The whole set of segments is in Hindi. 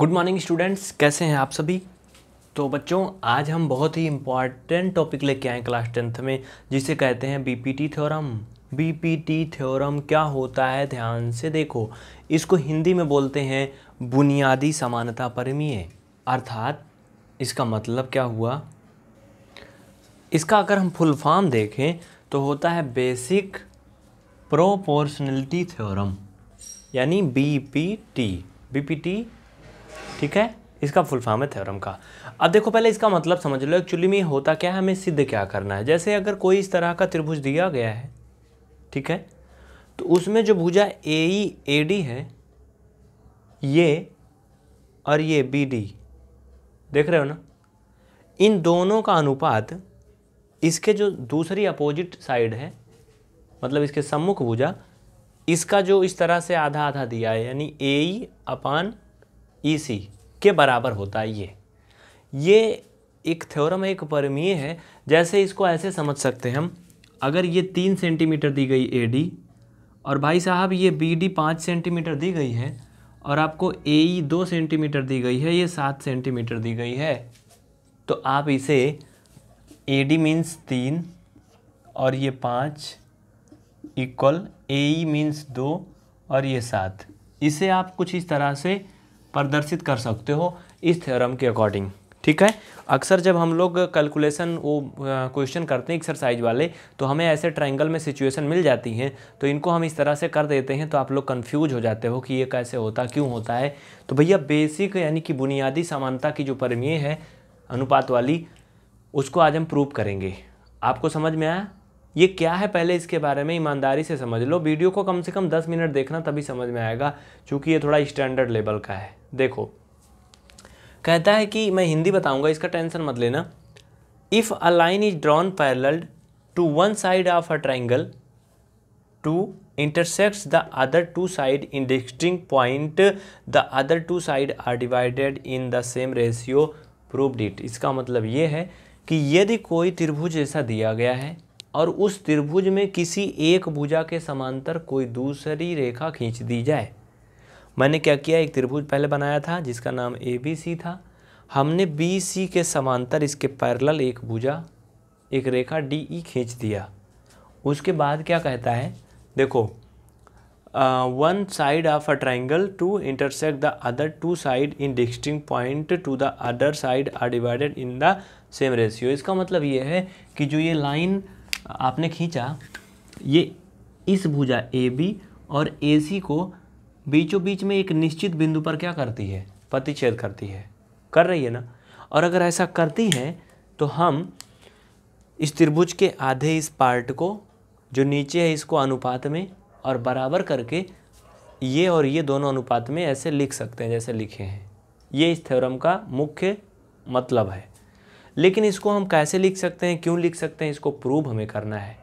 गुड मॉर्निंग स्टूडेंट्स कैसे हैं आप सभी तो बच्चों आज हम बहुत ही इंपॉर्टेंट टॉपिक लेके आए क्लास टेंथ में जिसे कहते हैं बीपीटी थ्योरम बीपीटी थ्योरम क्या होता है ध्यान से देखो इसको हिंदी में बोलते हैं बुनियादी समानता परमीय अर्थात इसका मतलब क्या हुआ इसका अगर हम फुल फॉर्म देखें तो होता है बेसिक प्रोपोर्शनलिटी थ्योरम यानी B B P T P T ठीक है इसका फुल फॉर्म है थ्योरम का अब देखो पहले इसका मतलब समझ लो एक्चुअली में होता क्या है हमें सिद्ध क्या करना है जैसे अगर कोई इस तरह का त्रिभुज दिया गया है ठीक है तो उसमें जो भुजा ए ई ए डी है ये और ये बी डी देख रहे हो ना इन दोनों का अनुपात इसके जो दूसरी अपोजिट साइड है मतलब इसके सम्मुख भुजा इसका जो इस तरह से आधा आधा दिया है यानी ए ई e अपान ई e के बराबर होता है ये ये एक थ्योरम है एक परमीय है जैसे इसको ऐसे समझ सकते हैं हम अगर ये तीन सेंटीमीटर दी गई ए डी और भाई साहब ये बी डी पाँच सेंटीमीटर दी गई है और आपको ए ई e दो सेंटीमीटर दी गई है ये सात सेंटीमीटर दी गई है तो आप इसे ए डी मीन्स तीन और ये पाँच इक्वल ए ई मीन्स दो और ये सात इसे आप कुछ इस तरह से प्रदर्शित कर सकते हो इस थ्योरम के अकॉर्डिंग ठीक है अक्सर जब हम लोग कैलकुलेशन वो क्वेश्चन करते हैं एक्सरसाइज वाले तो हमें ऐसे ट्रायंगल में सिचुएशन मिल जाती हैं तो इनको हम इस तरह से कर देते हैं तो आप लोग कंफ्यूज हो जाते हो कि ये कैसे होता क्यों होता है तो भैया बेसिक यानी कि बुनियादी समानता की जो परमीय है अनुपात वाली उसको आज हम प्रूव करेंगे आपको समझ में आया ये क्या है पहले इसके बारे में ईमानदारी से समझ लो वीडियो को कम से कम दस मिनट देखना तभी समझ में आएगा चूंकि ये थोड़ा स्टैंडर्ड लेवल का है देखो कहता है कि मैं हिंदी बताऊंगा इसका टेंशन मत लेना if a line is drawn parallel to one side of a triangle to intersect the other two side in distinct point the other two side are divided in the same ratio proved it इसका मतलब ये है कि यदि कोई त्रिभुज ऐसा दिया गया है और उस त्रिभुज में किसी एक भुजा के समांतर कोई दूसरी रेखा खींच दी जाए मैंने क्या किया एक त्रिभुज पहले बनाया था जिसका नाम ए बी सी था हमने बी सी के समांतर इसके पैरेलल एक भुजा एक रेखा डी ई e खींच दिया उसके बाद क्या कहता है देखो one side of a triangle to intersect the other two side in distinct point to the other side are divided in the same ratio इसका मतलब ये है कि जो ये लाइन आपने खींचा ये इस भुजा ए बी और ए सी को बीचों बीच में एक निश्चित बिंदु पर क्या करती है प्रतिच्छेद करती है कर रही है ना और अगर ऐसा करती है तो हम इस त्रिभुज के आधे इस पार्ट को जो नीचे है इसको अनुपात में और बराबर करके ये और ये दोनों अनुपात में ऐसे लिख सकते हैं जैसे लिखे हैं ये इस थ्योरम का मुख्य मतलब है लेकिन इसको हम कैसे लिख सकते हैं क्यों लिख सकते हैं इसको प्रूव हमें करना है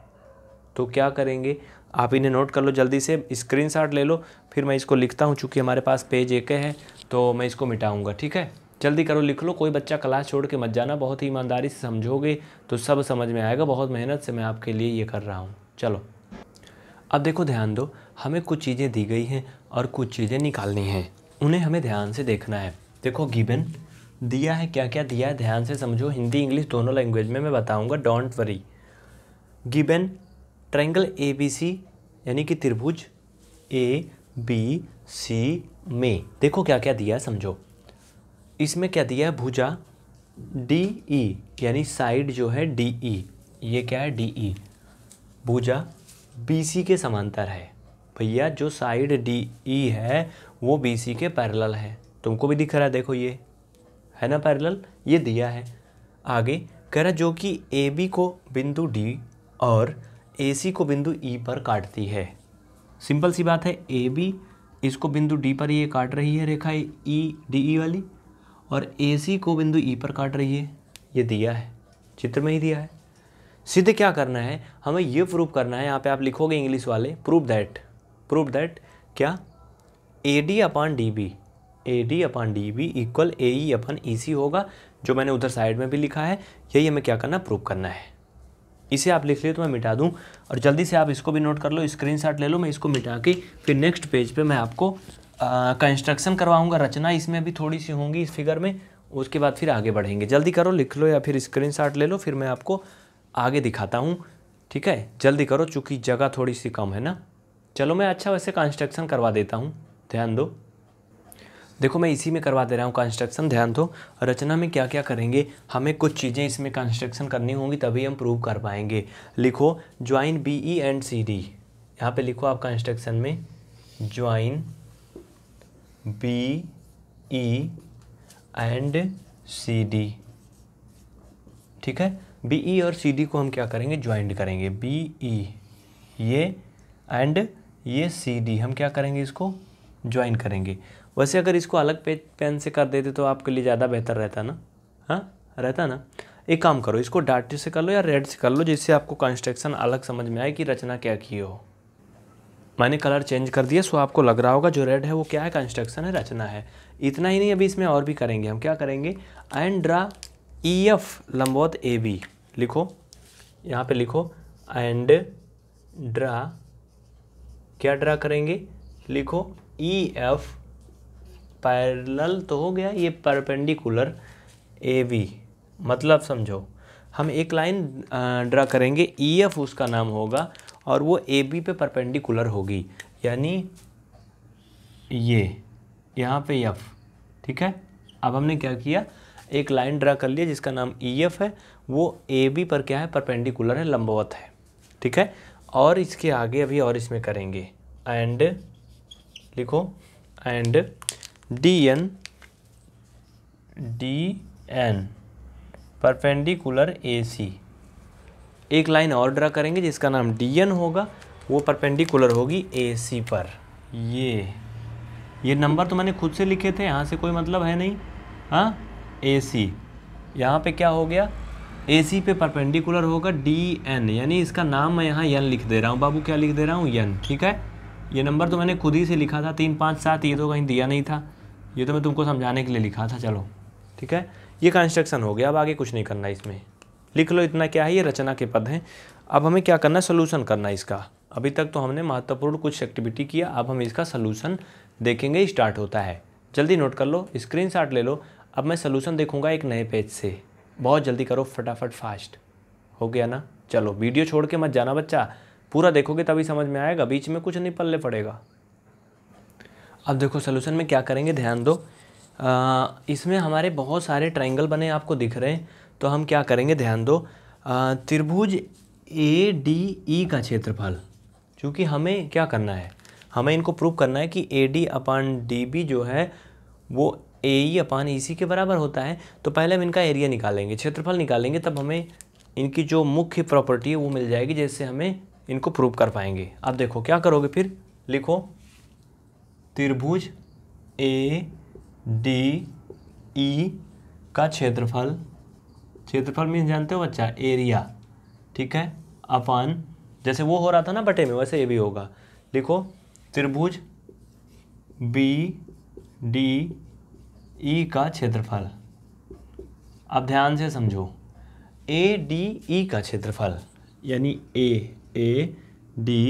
तो क्या करेंगे आप इन्हें नोट कर लो जल्दी से स्क्रीनशॉट ले लो फिर मैं इसको लिखता हूँ चूँकि हमारे पास पेज एक है तो मैं इसको मिटाऊँगा ठीक है जल्दी करो लिख लो कोई बच्चा क्लास छोड़ के मत जाना बहुत ही ईमानदारी से समझोगे तो सब समझ में आएगा बहुत मेहनत से मैं आपके लिए ये कर रहा हूँ चलो अब देखो ध्यान दो हमें कुछ चीज़ें दी गई हैं और कुछ चीज़ें निकालनी हैं उन्हें हमें ध्यान से देखना है देखो गिवन दिया है क्या क्या दिया है ध्यान से समझो हिंदी इंग्लिश दोनों लैंग्वेज में मैं बताऊंगा don't worry given triangle A B C यानी कि त्रिभुज ए बी सी में देखो क्या क्या दिया है समझो इसमें क्या दिया है भुजा डी ई e, यानी साइड जो है डी ई e। ये क्या है डी ई e। भुजा बी सी के समांतर है भैया जो साइड डी ई है वो बी सी के पैरेलल है तुमको भी दिख रहा है देखो ये है ना पैरेलल ये दिया है आगे कह रहा जो कि ए बी को बिंदु डी और ए सी को बिंदु ई e पर काटती है सिंपल सी बात है ए बी इसको बिंदु डी पर ये काट रही है रेखा ई डी ई वाली और ए सी को बिंदु ई e पर काट रही है ये दिया है चित्र में ही दिया है सीधे क्या करना है हमें ये प्रूव करना है यहाँ पे आप लिखोगे इंग्लिश वाले प्रूव दैट प्रूव दैट क्या A D upon D B A D upon D B equal A E upon E C होगा जो मैंने उधर साइड में भी लिखा है यही हमें क्या करना प्रूव करना है इसे आप लिख लिए तो मैं मिटा दूं और जल्दी से आप इसको भी नोट कर लो स्क्रीनशॉट ले लो मैं इसको मिटा के फिर नेक्स्ट पेज पे मैं आपको कंस्ट्रक्शन करवाऊंगा रचना इसमें भी थोड़ी सी होंगी इस फिगर में उसके बाद फिर आगे बढ़ेंगे जल्दी करो लिख लो या फिर स्क्रीनशॉट ले लो फिर मैं आपको आगे दिखाता हूँ ठीक है जल्दी करो चूँकि जगह थोड़ी सी कम है ना चलो मैं अच्छा वैसे कंस्ट्रक्शन करवा देता हूँ ध्यान दो देखो मैं इसी में करवा दे रहा हूँ कंस्ट्रक्शन ध्यान दो रचना में क्या क्या करेंगे हमें कुछ चीज़ें इसमें कंस्ट्रक्शन करनी होंगी तभी हम प्रूव कर पाएंगे लिखो join B E and C D यहाँ पे लिखो आप कंस्ट्रक्शन में join B E and C D ठीक है बी ई e और सी डी को हम क्या करेंगे ज्वाइंट करेंगे बी ई e, ये एंड ये सी डी हम क्या करेंगे इसको ज्वाइन करेंगे वैसे अगर इसको अलग पेज पेन से कर देते तो आपके लिए ज़्यादा बेहतर रहता ना हाँ रहता ना एक काम करो इसको डार्ट से कर लो या रेड से कर लो जिससे आपको कंस्ट्रक्शन अलग समझ में आए कि रचना क्या की हो मैंने कलर चेंज कर दिया सो आपको लग रहा होगा जो रेड है वो क्या है कंस्ट्रक्शन है रचना है इतना ही नहीं अभी इसमें और भी करेंगे हम क्या करेंगे and draw E e F लंबौत ए बी लिखो यहाँ पे लिखो एंड ड्रा क्या ड्रा करेंगे लिखो ई e एफ पैरल तो हो गया ये परपेंडिकुलर ए वी मतलब समझो हम एक लाइन ड्रा करेंगे ई e एफ उसका नाम होगा और वो ए बी पे परपेंडिकुलर होगी यानी ये यहाँ पे एफ ठीक है अब हमने क्या किया एक लाइन ड्रा कर लिया जिसका नाम ई e एफ है वो ए बी पर क्या है परपेंडिकुलर है लंबवत है ठीक है और इसके आगे अभी और इसमें करेंगे एंड लिखो and D N D N perpendicular A C एक लाइन और ड्रा करेंगे जिसका नाम डी एन होगा वो परपेंडिकुलर होगी ए सी पर ये ये नंबर तो मैंने खुद से लिखे थे यहाँ से कोई मतलब है नहीं हाँ ए सी यहाँ पर क्या हो गया ए सी पे परपेंडिकुलर होगा डी एन यानी इसका नाम मैं यहाँ यन लिख दे रहा हूँ बाबू क्या लिख दे रहा हूँ यन ठीक है ये नंबर तो मैंने खुद ही से लिखा था तीन पाँच सात ये तो कहीं दिया नहीं था ये तो मैं तुमको समझाने के लिए लिखा था चलो ठीक है ये कंस्ट्रक्शन हो गया अब आगे कुछ नहीं करना इसमें लिख लो इतना क्या है ये रचना के पद हैं अब हमें क्या करना है सोल्यूशन करना है इसका अभी तक तो हमने महत्वपूर्ण कुछ एक्टिविटी किया अब हम इसका सोल्यूशन देखेंगे स्टार्ट होता है जल्दी नोट कर लो स्क्रीन ले लो अब मैं सोल्यूशन देखूंगा एक नए पेज से बहुत जल्दी करो फटाफट फास्ट हो गया ना चलो वीडियो छोड़ के मत जाना बच्चा पूरा देखोगे तभी समझ में आएगा बीच में कुछ नहीं पल्ले पड़ेगा अब देखो सोल्यूशन में क्या करेंगे ध्यान दो आ, इसमें हमारे बहुत सारे ट्राइंगल बने आपको दिख रहे हैं तो हम क्या करेंगे ध्यान दो आ, त्रिभुज ए डी ई का क्षेत्रफल क्योंकि हमें क्या करना है हमें इनको प्रूव करना है कि A D upon D B जो है वो ए ई अपान ई सी के बराबर होता है तो पहले हम इनका एरिया निकालेंगे क्षेत्रफल निकालेंगे तब हमें इनकी जो मुख्य प्रॉपर्टी है वो मिल जाएगी जैसे हमें इनको प्रूव कर पाएंगे अब देखो क्या करोगे फिर लिखो त्रिभुज ए डी ई का क्षेत्रफल क्षेत्रफल मीन जानते हो बच्चा एरिया ठीक है अपान जैसे वो हो रहा था ना बटे में वैसे ये भी होगा लिखो त्रिभुज बी डी ई का क्षेत्रफल अब ध्यान से समझो ए डी ई का क्षेत्रफल यानी ए ए डी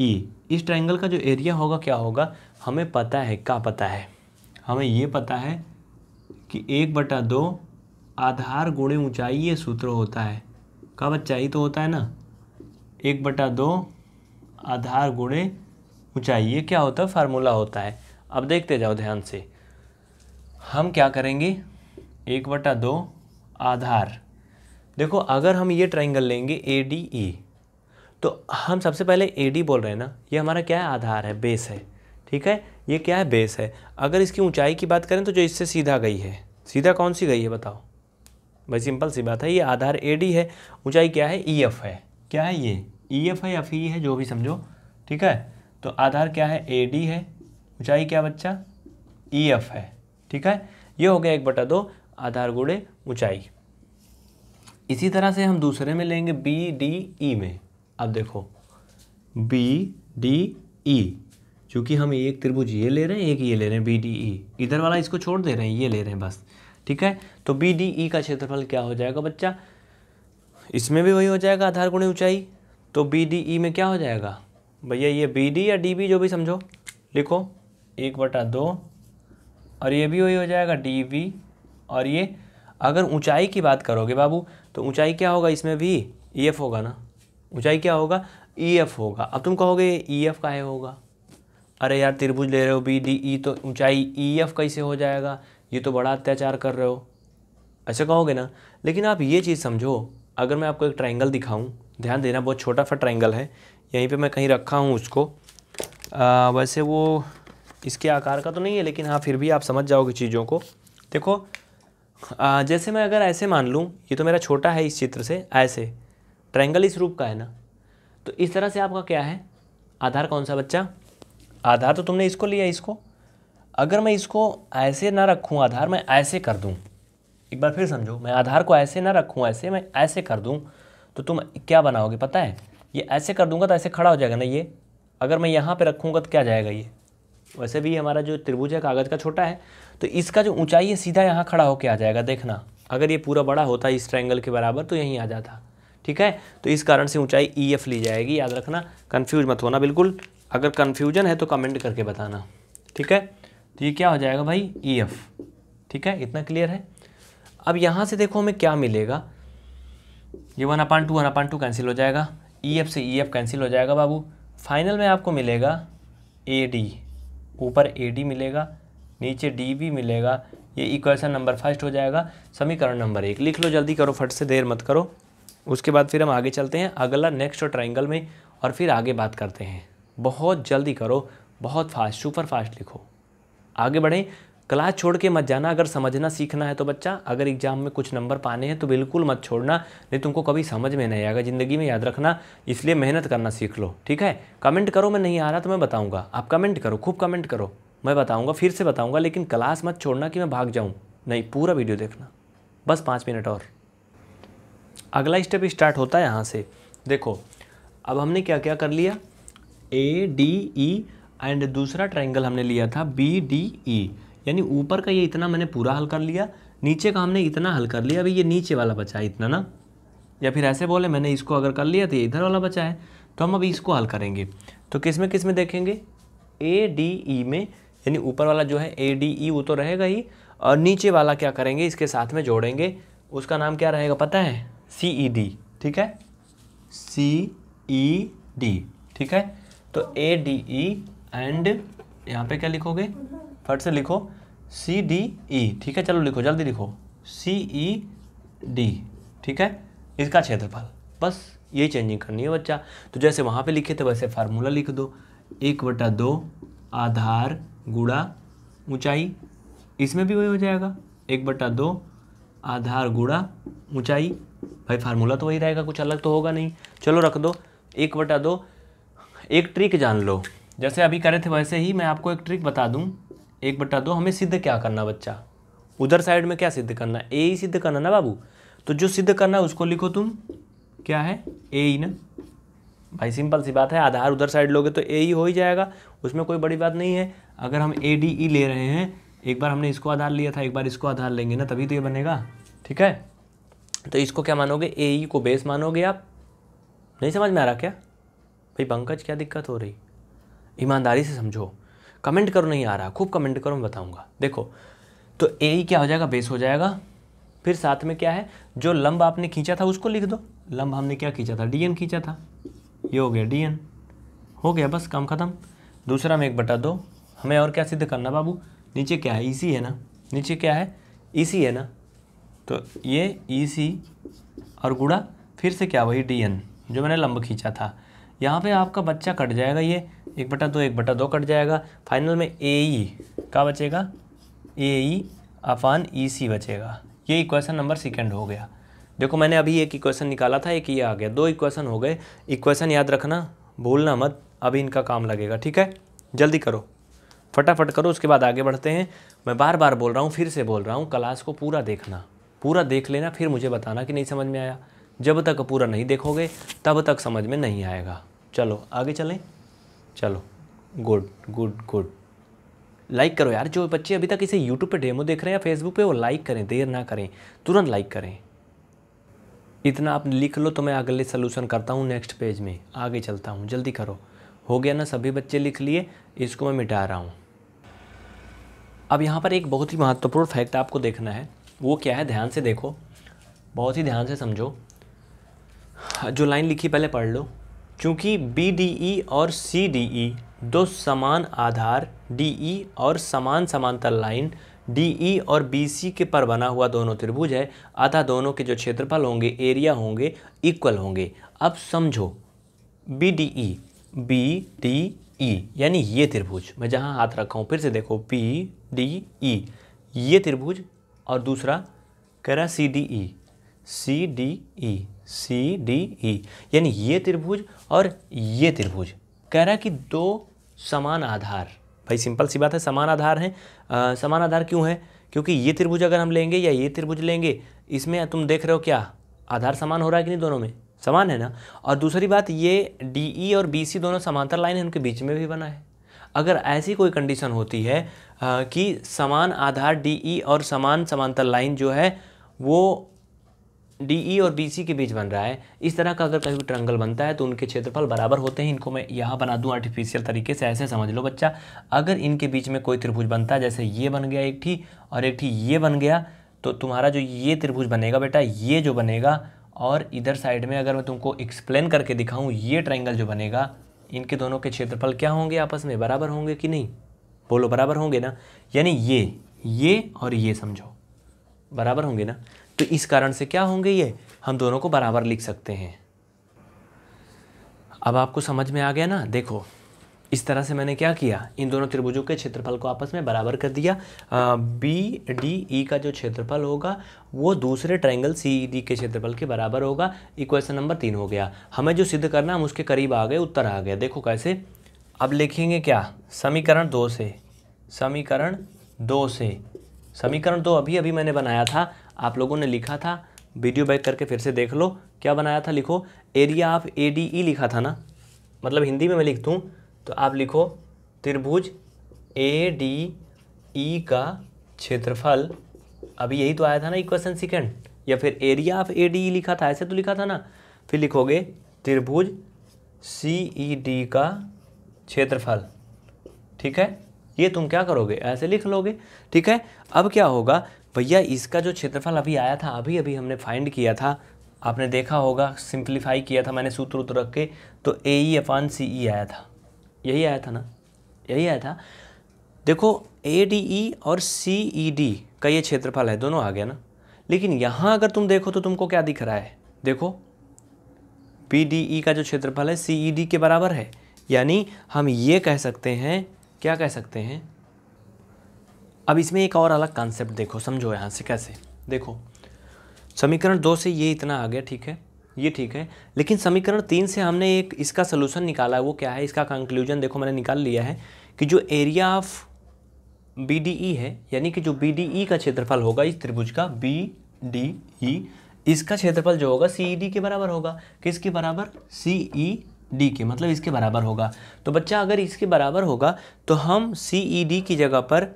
ई इस ट्रायंगल का जो एरिया होगा क्या होगा हमें पता है क्या पता है हमें ये पता है कि एक बटा दो आधार गुणे ऊंचाई ये सूत्र होता है कब बच्चा ही तो होता है ना एक बटा दो आधार गुणे ऊंचाई ये क्या होता है फार्मूला होता है अब देखते जाओ ध्यान से हम क्या करेंगे एक बटा दो आधार देखो अगर हम ये ट्राइंगल लेंगे ए डी ई तो हम सबसे पहले ए डी बोल रहे हैं ना ये हमारा क्या है आधार है बेस है ठीक है ये क्या है बेस है अगर इसकी ऊंचाई की बात करें तो जो इससे सीधा गई है सीधा कौन सी गई है बताओ भाई सिंपल सी बात है ये आधार ए डी है ऊंचाई क्या है ई e एफ है क्या है ये ई e एफ है या फी e है जो भी समझो ठीक है तो आधार क्या है ए डी है ऊंचाई क्या बच्चा ई एफ है ठीक है ये हो गया एक बटा दो आधार गुड़े ऊंचाई इसी तरह से हम दूसरे में लेंगे बी डी ई में अब देखो बी डी ई चूँकि हम एक त्रिभुज ये ले रहे हैं एक ये ले रहे हैं बी डी ई इधर वाला इसको छोड़ दे रहे हैं ये ले रहे हैं बस ठीक है तो बी डी ई का क्षेत्रफल क्या हो जाएगा बच्चा इसमें भी वही हो जाएगा आधार गुणी ऊंचाई तो बी डी ई में क्या हो जाएगा भैया ये बी डी या डी बी जो भी समझो लिखो एक बटा दो और ये भी वही हो जाएगा डी बी और ये अगर ऊंचाई की बात करोगे बाबू तो ऊंचाई क्या होगा इसमें भी ई e एफ होगा ना ऊंचाई क्या होगा ई e एफ होगा अब तुम कहोगे ई e एफ का है होगा अरे यार त्रिभुज ले रहे हो बी डी ई तो ऊंचाई ई e, एफ कैसे हो जाएगा ये तो बड़ा अत्याचार कर रहे हो ऐसे कहोगे ना लेकिन आप ये चीज़ समझो अगर मैं आपको एक ट्राइंगल दिखाऊँ ध्यान देना बहुत छोटा सा ट्राइंगल है यहीं पर मैं कहीं रखा हूँ उसको आ, वैसे वो इसके आकार का तो नहीं है लेकिन हाँ फिर भी आप समझ जाओगे चीज़ों को देखो आ, जैसे मैं अगर ऐसे मान लूँ ये तो मेरा छोटा है इस चित्र से ऐसे ट्रायंगल इस रूप का है ना तो इस तरह से आपका क्या है आधार कौन सा बच्चा आधार तो तुमने इसको लिया इसको अगर मैं इसको ऐसे ना रखूँ आधार मैं ऐसे कर दूँ एक बार फिर समझो मैं आधार को ऐसे ना रखूँ ऐसे मैं ऐसे कर दूँ तो तुम क्या बनाओगे पता है ये ऐसे कर दूंगा तो ऐसे खड़ा हो जाएगा ना ये अगर मैं यहाँ पे रखूँगा तो क्या जाएगा ये वैसे भी हमारा जो त्रिभुज है कागज़ का छोटा है तो इसका जो ऊंचाई है सीधा यहाँ खड़ा होकर आ जाएगा देखना अगर ये पूरा बड़ा होता इस ट्रैंगल के बराबर तो यहीं आ जाता ठीक है तो इस कारण से ऊँचाई ई e एफ ली जाएगी याद रखना कन्फ्यूज मत होना बिल्कुल अगर कन्फ्यूजन है तो कमेंट करके बताना ठीक है तो ये क्या हो जाएगा भाई ई e एफ ठीक है इतना क्लियर है अब यहाँ से देखो हमें क्या मिलेगा ये one upon two one upon two cancel हो जाएगा ई e एफ से ई एफ कैंसिल हो जाएगा बाबू फाइनल में आपको मिलेगा ए डी ऊपर ए डी मिलेगा नीचे डी बी मिलेगा ये इक्वेशन नंबर फर्स्ट हो जाएगा समीकरण नंबर एक लिख लो जल्दी करो फट से देर मत करो उसके बाद फिर हम आगे चलते हैं अगला नेक्स्ट ट्राइंगल में और फिर आगे बात करते हैं बहुत जल्दी करो बहुत फास्ट सुपर फास्ट लिखो आगे बढ़ें क्लास छोड़ के मत जाना अगर समझना सीखना है तो बच्चा अगर एग्जाम में कुछ नंबर पाने हैं तो बिल्कुल मत छोड़ना नहीं तुमको कभी समझ में नहीं आएगा ज़िंदगी में याद रखना इसलिए मेहनत करना सीख लो ठीक है कमेंट करो मैं नहीं आ रहा तो मैं बताऊँगा आप कमेंट करो खूब कमेंट करो मैं बताऊँगा फिर से बताऊँगा लेकिन क्लास मत छोड़ना कि मैं भाग जाऊँ नहीं पूरा वीडियो देखना बस पाँच मिनट और अगला स्टेप स्टार्ट होता है यहाँ से देखो अब हमने क्या क्या कर लिया ए डी ई एंड दूसरा ट्रायंगल हमने लिया था बी डी ई यानी ऊपर का ये इतना मैंने पूरा हल कर लिया नीचे का हमने इतना हल कर लिया अभी ये नीचे वाला बचा है इतना ना या फिर ऐसे बोले मैंने इसको अगर कर लिया तो ये इधर वाला बचा है तो हम अभी इसको हल करेंगे तो किस में किस में देखेंगे ए डी ई में यानी ऊपर वाला जो है ए डी ई वो तो रहेगा ही और नीचे वाला क्या करेंगे इसके साथ में जोड़ेंगे उसका नाम क्या रहेगा पता है सी ई डी ठीक है सी ई डी ठीक है तो ए डी ई एंड यहाँ पे क्या लिखोगे फट से लिखो सी डी ई ठीक है चलो लिखो जल्दी लिखो सी ई डी ठीक है इसका क्षेत्रफल बस यही चेंजिंग करनी है बच्चा तो जैसे वहाँ पे लिखे थे वैसे फार्मूला लिख दो एक बटा दो आधार गुड़ा ऊंचाई इसमें भी वही हो जाएगा एक बटा दो आधार गुड़ा ऊंचाई भाई फार्मूला तो वही रहेगा कुछ अलग तो होगा नहीं चलो रख दो एक बटा दो एक ट्रिक जान लो जैसे अभी करे थे वैसे ही मैं आपको एक ट्रिक बता दूँ एक बटा दो हमें सिद्ध क्या करना बच्चा उधर साइड में क्या सिद्ध करना ए ही सिद्ध करना ना बाबू तो जो सिद्ध करना है उसको लिखो तुम क्या है ए ही ना भाई सिंपल सी बात है आधार उधर साइड लोगे तो ए ही हो ही जाएगा उसमें कोई बड़ी बात नहीं है अगर हम ए डी ई ले रहे हैं एक बार हमने इसको आधार लिया था एक बार इसको आधार लेंगे ना तभी तो ये बनेगा ठीक है तो इसको क्या मानोगे ए ई e को बेस मानोगे आप नहीं समझ में आ रहा क्या भाई पंकज क्या दिक्कत हो रही ईमानदारी से समझो कमेंट करो नहीं आ रहा खूब कमेंट करो मैं बताऊँगा देखो तो ए ही क्या हो जाएगा बेस हो जाएगा फिर साथ में क्या है जो लंब आपने खींचा था उसको लिख दो लंब हमने क्या खींचा था डी खींचा था ये हो गया डी हो गया बस काम ख़त्म दूसरा में एक बटा दो हमें और क्या सिद्ध करना बाबू नीचे क्या है ई e है ना नीचे क्या है ई e है ना तो ये ई e और गुड़ा फिर से क्या वही डी जो मैंने लंब खींचा था यहाँ पे आपका बच्चा कट जाएगा ये एक बटा दो एक बटा दो कट जाएगा फाइनल में ए ई का बचेगा ए ई अफान ई सी बचेगा ये इक्वेशन नंबर सेकेंड हो गया देखो मैंने अभी एक इक्वेशन निकाला था एक ये आ गया दो इक्वेशन हो गए इक्वेशन याद रखना भूलना मत अभी इनका काम लगेगा ठीक है जल्दी करो फटाफट करो उसके बाद आगे बढ़ते हैं मैं बार बार बोल रहा हूँ फिर से बोल रहा हूँ क्लास को पूरा देखना पूरा देख लेना फिर मुझे बताना कि नहीं समझ में आया जब तक पूरा नहीं देखोगे तब तक समझ में नहीं आएगा चलो आगे चलें चलो गुड गुड गुड लाइक करो यार जो बच्चे अभी तक इसे यूट्यूब पे डेमो देख रहे हैं या फेसबुक पे वो लाइक करें देर ना करें तुरंत लाइक करें इतना आप लिख लो तो मैं अगले सोल्यूशन करता हूँ नेक्स्ट पेज में आगे चलता हूँ जल्दी करो हो गया ना सभी बच्चे लिख लिए इसको मैं मिटा रहा हूँ अब यहाँ पर एक बहुत ही महत्वपूर्ण फैक्ट आपको देखना है वो क्या है ध्यान से देखो बहुत ही ध्यान से समझो जो लाइन लिखी पहले पढ़ लो क्योंकि बी डी ई और सी डी ई दो समान आधार डी ई e और समान समांतर लाइन डी ई e और बी सी के पर बना हुआ दोनों त्रिभुज है अतः दोनों के जो क्षेत्रफल होंगे एरिया होंगे इक्वल होंगे अब समझो B D E B D E यानी ये त्रिभुज मैं जहाँ हाथ रखा हूँ फिर से देखो बी डी ई ये त्रिभुज और दूसरा करा C D E C D E C D E यानी ये त्रिभुज और ये त्रिभुज कह रहा है कि दो समान आधार भाई सिंपल सी बात है समान आधार हैं समान आधार क्यों है क्योंकि ये त्रिभुज अगर हम लेंगे या ये त्रिभुज लेंगे इसमें तुम देख रहे हो क्या आधार समान हो रहा है कि नहीं दोनों में समान है ना और दूसरी बात ये डी ई और बी सी दोनों समांतर लाइन है उनके बीच में भी बना है अगर ऐसी कोई कंडीशन होती है आ, कि समान आधार डी ई और समान समांतर लाइन जो है वो डी ई e और बी सी के बीच बन रहा है इस तरह का अगर कभी ट्रंगल बनता है तो उनके क्षेत्रफल बराबर होते हैं इनको मैं यहाँ बना दूँ आर्टिफिशियल तरीके से ऐसे समझ लो बच्चा अगर इनके बीच में कोई त्रिभुज बनता है जैसे ये बन गया एक ठी और एक ठी ये बन गया तो तुम्हारा जो ये त्रिभुज बनेगा बेटा ये जो बनेगा और इधर साइड में अगर मैं तुमको एक्सप्लेन करके दिखाऊँ ये ट्रैंगल जो बनेगा इनके दोनों के क्षेत्रफल क्या होंगे आपस में बराबर होंगे कि नहीं बोलो बराबर होंगे ना यानी ये ये और ये समझो बराबर होंगे ना तो इस कारण से क्या होंगे ये हम दोनों को बराबर लिख सकते हैं अब आपको समझ में आ गया ना देखो इस तरह से मैंने क्या किया इन दोनों त्रिभुजों के क्षेत्रफल को आपस में बराबर कर दिया आ, बी डी ई का जो क्षेत्रफल होगा वो दूसरे ट्रायंगल सी डी के क्षेत्रफल के बराबर होगा इक्वेशन नंबर तीन हो गया हमें जो सिद्ध करना हम उसके करीब आ गए उत्तर आ गया देखो कैसे अब लिखेंगे क्या समीकरण दो से समीकरण दो से समीकरण दो अभी अभी मैंने बनाया था आप लोगों ने लिखा था वीडियो बैक करके फिर से देख लो क्या बनाया था लिखो area of A D E लिखा था ना मतलब हिंदी में मैं लिख दूँ तो आप लिखो त्रिभुज ए डी ई का क्षेत्रफल अभी यही तो आया था ना इक्वेशन सेकेंड या फिर area of A D E लिखा था ऐसे तो लिखा था ना फिर लिखोगे त्रिभुज सी ई डी का क्षेत्रफल ठीक है ये तुम क्या करोगे ऐसे लिख लोगे ठीक है अब क्या होगा भैया इसका जो क्षेत्रफल अभी आया था अभी अभी हमने फाइंड किया था आपने देखा होगा सिंप्लीफाई किया था मैंने सूत्र उत्र रख के तो ए ई अपान सी ई आया था यही आया था ना यही आया था देखो ए डी ई और सी ई डी का ये क्षेत्रफल है दोनों आ गया ना लेकिन यहाँ अगर तुम देखो तो तुमको क्या दिख रहा है देखो पी डी ई का जो क्षेत्रफल है सी ई डी के बराबर है यानी हम ये कह सकते हैं क्या कह सकते हैं अब इसमें एक और अलग कॉन्सेप्ट देखो समझो यहाँ से कैसे देखो समीकरण दो से ये इतना आ गया ठीक है ये ठीक है लेकिन समीकरण तीन से हमने एक इसका सलूशन निकाला है वो क्या है इसका कंक्लूजन देखो मैंने निकाल लिया है कि जो area of B D E है यानी कि जो बी डी ई का क्षेत्रफल होगा इस त्रिभुज का बी डी ई इसका क्षेत्रफल जो होगा सी ई डी के बराबर होगा किसके बराबर सी ई e डी के मतलब इसके बराबर होगा तो बच्चा अगर इसके बराबर होगा तो हम सी ई डी की जगह पर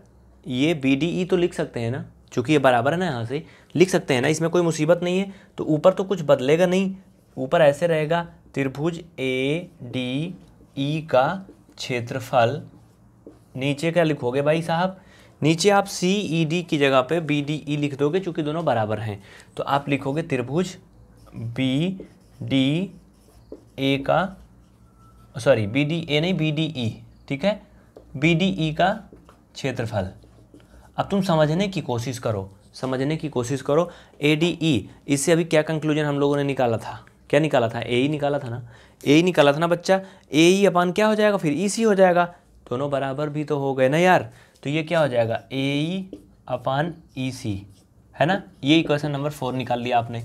ये बी डी ई तो लिख सकते हैं ना चूँकि ये बराबर है ना यहाँ से लिख सकते हैं ना इसमें कोई मुसीबत नहीं है तो ऊपर तो कुछ बदलेगा नहीं ऊपर ऐसे रहेगा त्रिभुज ए डी ई का क्षेत्रफल नीचे क्या लिखोगे भाई साहब नीचे आप सी ई डी की जगह पे बी डी ई लिख दोगे चूँकि दोनों बराबर हैं तो आप लिखोगे त्रिभुज बी डी ए का सॉरी बी डी ए नहीं बी डी ई ठीक है बी डी ई का क्षेत्रफल अब तुम समझने की कोशिश करो समझने की कोशिश करो ए डी ई इससे अभी क्या कंक्लूजन हम लोगों ने निकाला था क्या निकाला था ए ही निकाला था ना ए ही निकाला था ना बच्चा ए ई अपान क्या हो जाएगा फिर ई e सी हो जाएगा दोनों बराबर भी तो हो गए ना यार तो ये क्या हो जाएगा ए ई अपान ई सी है ना ये क्वेश्चन नंबर फोर निकाल लिया आपने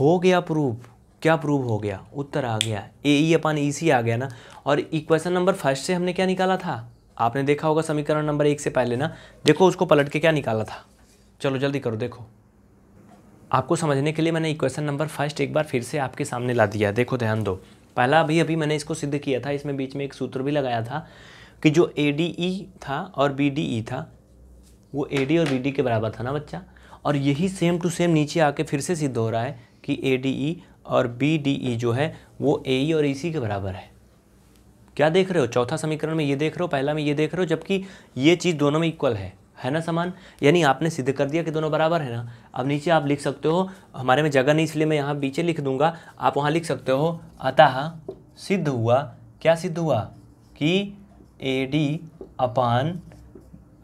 हो गया प्रूफ क्या प्रूव हो गया उत्तर आ गया ए ई e अपन ई e सी आ गया ना और इक्वेशन नंबर फर्स्ट से हमने क्या निकाला था आपने देखा होगा समीकरण नंबर एक से पहले ना देखो उसको पलट के क्या निकाला था चलो जल्दी करो देखो आपको समझने के लिए मैंने इक्वेशन नंबर फर्स्ट एक बार फिर से आपके सामने ला दिया देखो ध्यान दो पहला अभी अभी मैंने इसको सिद्ध किया था इसमें बीच में एक सूत्र भी लगाया था कि जो ए डी ई था और बी डी ई था वो ए डी और बी डी के बराबर था ना बच्चा और यही सेम टू सेम नीचे आके फिर से सिद्ध हो रहा है कि ए डी ई और बी डी ई जो है वो ए ई e और ए e, सी के बराबर है क्या देख रहे हो चौथा समीकरण में ये देख रहे हो पहला में ये देख रहे हो जबकि ये चीज़ दोनों में इक्वल है है ना समान यानी आपने सिद्ध कर दिया कि दोनों बराबर है ना अब नीचे आप लिख सकते हो हमारे में जगह नहीं इसलिए मैं यहाँ पीछे लिख दूंगा आप वहाँ लिख सकते हो अतः सिद्ध हुआ क्या सिद्ध हुआ कि ए डी अपान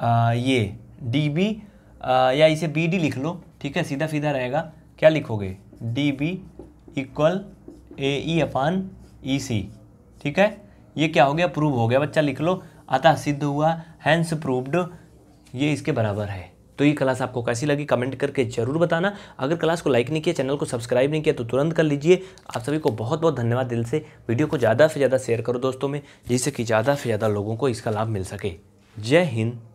आ, ये डी बी या इसे बी डी लिख लो ठीक है सीधा सीधा रहेगा क्या लिखोगे D B equal A E upon E C ठीक है ये क्या हो गया प्रूव हो गया बच्चा लिख लो अतः सिद्ध हुआ हैंस प्रूव्ड ये इसके बराबर है तो ये क्लास आपको कैसी लगी कमेंट करके जरूर बताना अगर क्लास को लाइक नहीं किया चैनल को सब्सक्राइब नहीं किया तो तुरंत कर लीजिए आप सभी को बहुत बहुत धन्यवाद दिल से वीडियो को ज़्यादा से ज़्यादा शेयर करो दोस्तों में जिससे कि ज़्यादा से ज़्यादा लोगों को इसका लाभ मिल सके जय हिंद